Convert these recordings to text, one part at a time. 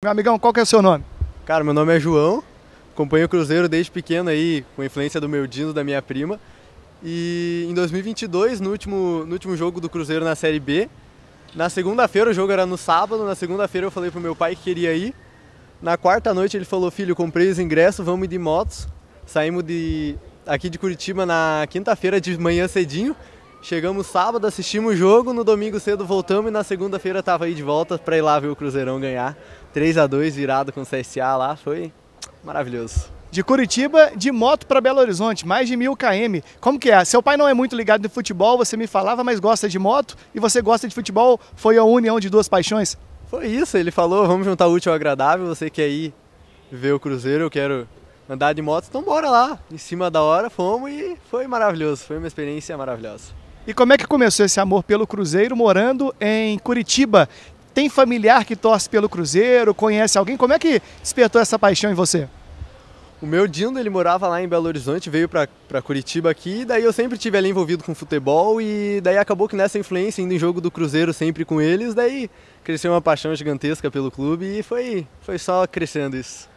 Meu amigão, qual que é o seu nome? Cara, meu nome é João, acompanho o Cruzeiro desde pequeno aí, com influência do meu Dino, da minha prima. E em 2022, no último, no último jogo do Cruzeiro na Série B, na segunda-feira, o jogo era no sábado, na segunda-feira eu falei pro meu pai que queria ir. Na quarta noite ele falou, filho, comprei os ingressos, vamos de motos. Saímos de, aqui de Curitiba na quinta-feira de manhã cedinho Chegamos sábado, assistimos o jogo, no domingo cedo voltamos e na segunda-feira tava aí de volta para ir lá ver o Cruzeirão ganhar. 3 a 2 virado com o CSA lá, foi maravilhoso. De Curitiba, de moto para Belo Horizonte, mais de mil km. Como que é? Seu pai não é muito ligado no futebol, você me falava, mas gosta de moto e você gosta de futebol. Foi a união de duas paixões? Foi isso, ele falou, vamos juntar o útil ao agradável, você quer ir ver o Cruzeiro, eu quero andar de moto, então bora lá. Em cima da hora fomos e foi maravilhoso, foi uma experiência maravilhosa. E como é que começou esse amor pelo Cruzeiro morando em Curitiba? Tem familiar que torce pelo Cruzeiro? Conhece alguém? Como é que despertou essa paixão em você? O meu Dindo, ele morava lá em Belo Horizonte, veio para Curitiba aqui, daí eu sempre tive ali envolvido com futebol e daí acabou que nessa influência, indo em jogo do Cruzeiro sempre com eles, daí cresceu uma paixão gigantesca pelo clube e foi, foi só crescendo isso.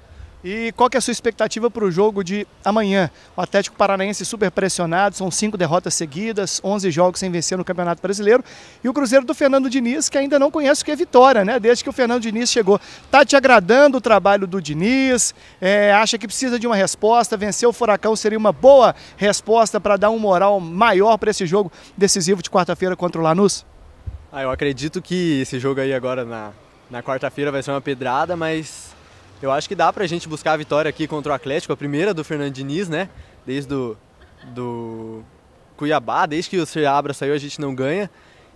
E qual que é a sua expectativa para o jogo de amanhã? O Atlético Paranaense super pressionado, são cinco derrotas seguidas, 11 jogos sem vencer no Campeonato Brasileiro. E o Cruzeiro do Fernando Diniz, que ainda não conhece o que é vitória, né? Desde que o Fernando Diniz chegou. Tá te agradando o trabalho do Diniz? É, acha que precisa de uma resposta? Vencer o Furacão seria uma boa resposta para dar um moral maior para esse jogo decisivo de quarta-feira contra o Lanús? Ah, eu acredito que esse jogo aí agora na, na quarta-feira vai ser uma pedrada, mas eu acho que dá pra gente buscar a vitória aqui contra o Atlético, a primeira do Fernando Diniz, né? Desde do, do Cuiabá, desde que o Seabra saiu a gente não ganha.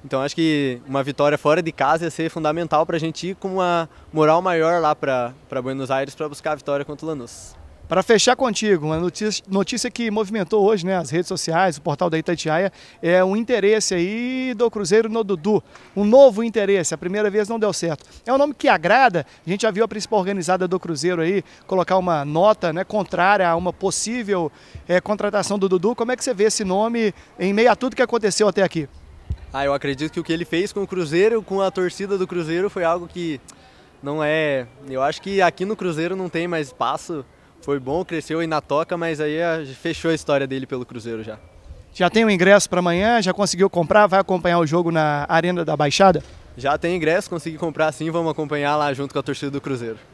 Então acho que uma vitória fora de casa ia ser fundamental para a gente ir com uma moral maior lá para Buenos Aires para buscar a vitória contra o Lanús. Para fechar contigo, uma notícia, notícia, que movimentou hoje né, as redes sociais, o portal da Itatiaia, é o interesse aí do Cruzeiro no Dudu. Um novo interesse, a primeira vez não deu certo. É um nome que agrada, a gente já viu a principal organizada do Cruzeiro aí colocar uma nota né, contrária a uma possível é, contratação do Dudu. Como é que você vê esse nome em meio a tudo que aconteceu até aqui? Ah, eu acredito que o que ele fez com o Cruzeiro, com a torcida do Cruzeiro, foi algo que não é. Eu acho que aqui no Cruzeiro não tem mais espaço foi bom, cresceu e na toca, mas aí fechou a história dele pelo Cruzeiro já. Já tem o ingresso para amanhã? Já conseguiu comprar? Vai acompanhar o jogo na Arena da Baixada? Já tem ingresso, consegui comprar sim, vamos acompanhar lá junto com a torcida do Cruzeiro.